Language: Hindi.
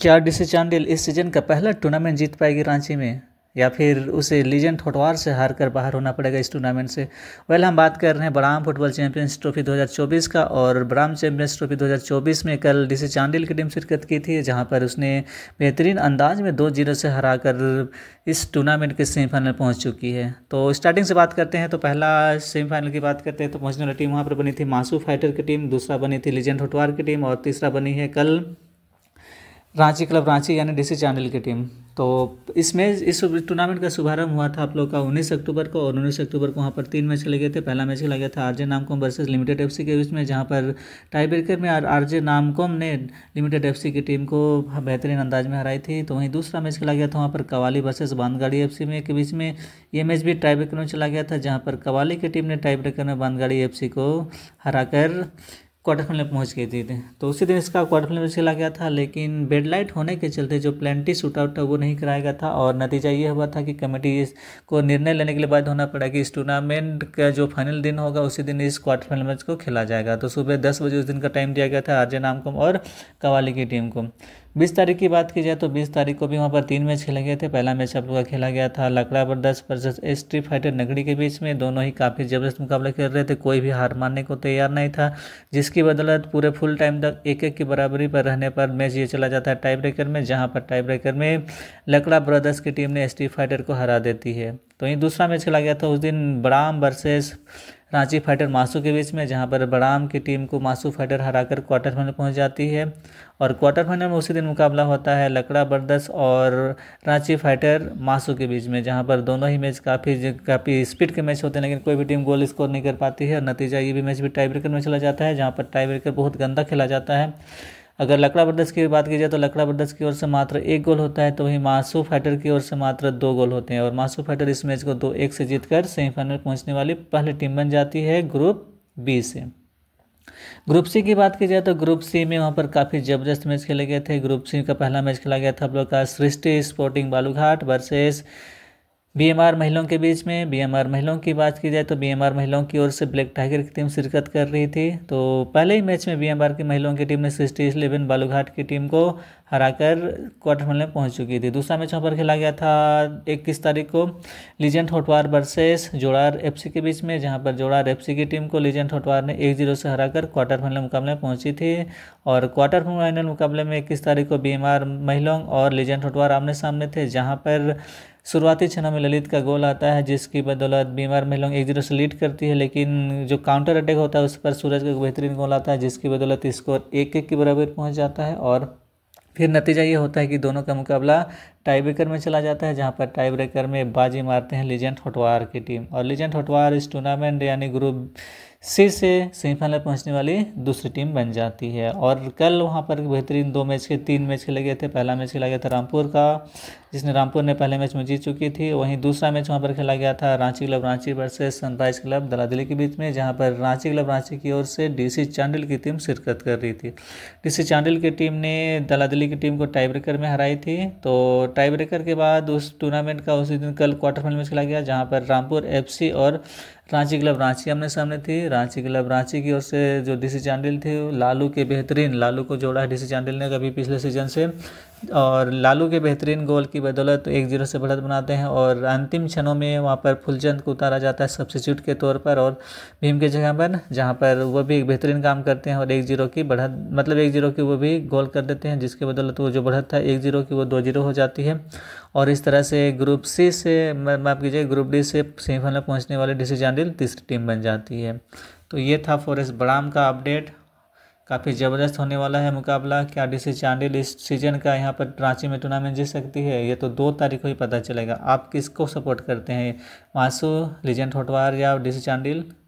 क्या डीसी चांडिल इस सीजन का पहला टूर्नामेंट जीत पाएगी रांची में या फिर उसे लीजेंड होटवार से हार कर बाहर होना पड़ेगा इस टूर्नामेंट से वेल हम बात कर रहे हैं बराम फुटबॉल चैंपियंस ट्रॉफी 2024 का और बराम चैंपियंस ट्रॉफी 2024 में कल डीसी चांडिल की टीम शिरकत की थी जहां पर उसने बेहतरीन अंदाज में दो जीरो से हरा कर इस टूर्नामेंट के सेमीफाइनल पहुँच चुकी है तो स्टार्टिंग से बात करते हैं तो पहला सेमीफाइनल की बात करते हैं तो पहुँचने वाली टीम वहाँ पर बनी थी मासू फाइटर की टीम दूसरा बनी थी लीजेंड होटवार की टीम और तीसरा बनी है कल रांची क्लब रांची यानी डीसी चैनल की टीम तो इसमें इस टूर्नामेंट का शुभारंभ हुआ था आप लोग का 19 अक्टूबर को और 19 अक्टूबर को वहाँ पर तीन मैच खेले गए थे पहला मैच खेला गया था RJ Namkom versus limited FC के बीच में जहाँ पर टाई ब्रेकर में आरजे नामकोम ने लिमिटेड एफसी की टीम को बेहतरीन अंदाज में हराई थी तो वहीं दूसरा मैच खेला गया था वहाँ पर कवाली वर्सेज बांधगाड़ी एफ में के बीच में ये मैच भी टाई ब्रेकर में चला गया था जहाँ पर कवाली की टीम ने टाई ब्रेकर में बांधगाड़ी एफ को हरा क्वार्टर फाइनल पहुंच गए थे तो उसी दिन इसका क्वार्टर फाइनल खेला गया था लेकिन बेड लाइट होने के चलते जो प्लेंटी शूट आउट था वो नहीं कराया गया था और नतीजा ये हुआ था कि कमेटी को निर्णय लेने के लिए बाद होना पड़ा कि इस टूर्नामेंट का जो फाइनल दिन होगा उसी दिन इस क्वार्टर फाइनल मैच को खेला जाएगा तो सुबह दस बजे उस दिन का टाइम दिया गया था आर्जे नाम को और कवाली की टीम को बीस तारीख की बात की जाए तो बीस तारीख को भी वहाँ पर तीन मैच खेले गए थे पहला मैच आप लोग का खेला गया था लकड़ा दस वर्सेस स्ट्रीट फाइटर नगड़ी के बीच में दोनों ही काफ़ी ज़बरदस्त मुकाबला खेल रहे थे कोई भी हार मानने को तैयार नहीं था जिसकी बदौलत पूरे फुल टाइम तक एक एक की बराबरी पर रहने पर मैच ये चला जाता है टाई ब्रेकर में जहाँ पर टाई ब्रेकर में लकड़ा ब्रदर्स की टीम ने स्ट्रीट फाइटर को हरा देती है तो यहीं दूसरा मैच खेला गया था उस दिन ब्राम वर्सेस रांची फाइटर मासू के बीच में जहां पर बड़ाम की टीम को मासू फाइटर हराकर क्वार्टर फाइनल पहुंच जाती है और क्वार्टर फाइनल में उसी दिन मुकाबला होता है लकड़ा बरदस और रांची फाइटर मासू के बीच में जहां पर दोनों ही मैच काफ़ी काफ़ी स्पीड के मैच होते हैं लेकिन कोई भी टीम गोल स्कोर नहीं कर पाती है और नतीजा ये भी मैच भी टाई ब्रेकर में चला जाता है जहाँ पर टाई ब्रेकर बहुत गंदा खेला जाता है अगर लकड़ा ब्रदर्स की बात की जाए तो लकड़ा ब्रदर्स की ओर से मात्र एक गोल होता है तो वहीं मासू फाइटर की ओर से मात्र दो गोल होते हैं और मासू फाइटर इस मैच को दो एक से जीतकर सेमीफाइनल पहुंचने वाली पहली टीम बन जाती है ग्रुप बी से ग्रुप सी की बात की जाए तो ग्रुप सी में वहाँ पर काफ़ी ज़बरदस्त मैच खेले गए थे ग्रुप सी का पहला मैच खेला गया था आप लोग का Srishti sporting Balurghat versus BMR महिलाओं के बीच में बीएमआर महिलाओं की बात की जाए तो बीएमआर महिलाओं की ओर से ब्लैक टाइगर की टीम शिरकत कर रही थी तो पहले ही मैच में बीएमआर की महिलाओं की टीम ने सिक्सटी इलेवन बालूघाट की टीम को हराकर क्वार्टर फाइनल में पहुंच चुकी थी दूसरा मैच वहाँ पर खेला गया था इक्कीस तारीख को legend Hotwar versus Jodar F के बीच में जहाँ पर जोड़ार एफ की टीम को लीजेंट होटवार ने एक जीरो से हरा कर क्वार्टर फाइनल मुकाबले में पहुंची थी और क्वार्टर फाइनल मुकाबले में इक्कीस तारीख को बी महिलाओं और लीजेंट होटवार आमने सामने थे जहाँ पर शुरुआती क्षण में ललित का गोल आता है जिसकी बदौलत बीमार महिलाओं एक जीरो से लीड करती है लेकिन जो काउंटर अटैक होता है उस पर सूरज का बेहतरीन गोल आता है जिसकी बदौलत स्कोर एक एक के बराबर पहुँच जाता है और फिर नतीजा ये होता है कि दोनों का मुकाबला टाई ब्रेकर में चला जाता है जहाँ पर टाई ब्रेकर में बाजी मारते हैं लीजेंट होटवार की टीम और लीजेंट होटवार इस टूर्नामेंट यानी ग्रुप सी से सेमीफाइनल पहुंचने वाली दूसरी टीम बन जाती है और कल वहाँ पर बेहतरीन दो मैच के तीन मैच खेले गए थे पहला मैच खेला गया था रामपुर का जिसने रामपुर ने पहले मैच में जीत चुकी थी वहीं दूसरा मैच वहाँ पर खेला गया था Ranchi club Ranchi versus sunrise club Daladili के बीच में जहाँ पर रांची क्लब रांची की ओर से डी चांडिल की टीम शिरकत कर रही थी डी चांडिल की टीम ने दलादिली की टीम को टाइब्रेकर में हराई थी तो टाई ब्रेकर के बाद उस टूर्नामेंट का उसी दिन कल क्वार्टर फाइनल मैच खेला गया जहाँ पर रामपुर एफसी और रांची क्लब रांची हमने सामने थी रांची क्लब रांची की ओर से जो डीसी चांडिल थे लालू के बेहतरीन लालू को जोड़ा है डीसी चांडिल ने कभी पिछले सीजन से और लालू के बेहतरीन गोल की बदौलत तो एक जीरो से बढ़त बनाते हैं और अंतिम क्षणों में वहाँ पर फुलचंद को उतारा जाता है सब्सिट्यूट के तौर पर और भीम के जगह पर जहाँ पर वो भी एक बेहतरीन काम करते हैं और एक जीरो की बढ़त मतलब एक जीरो की वो भी गोल कर देते हैं जिसके बदौलत वो जो बढ़त था एक जीरो की वो दो जीरो हो जाती जाती है और इस तरह से ग्रुप सी से माफ कीजिए ग्रुप डी से सेमीफाइनल पहुंचने वाली डिसीजन डील तीसरी टीम बन जाती है तो ये था फॉरेस्ट बड़ाम का अपडेट काफ़ी ज़बरदस्त होने वाला है मुकाबला क्या डी सी चांडिल इस सीजन का यहाँ पर रांची में टूर्नामेंट जीत सकती है ये तो दो तारीख को ही पता चलेगा आप किसको सपोर्ट करते हैं मासू लीजेंड होटवार या डी सी चांडिल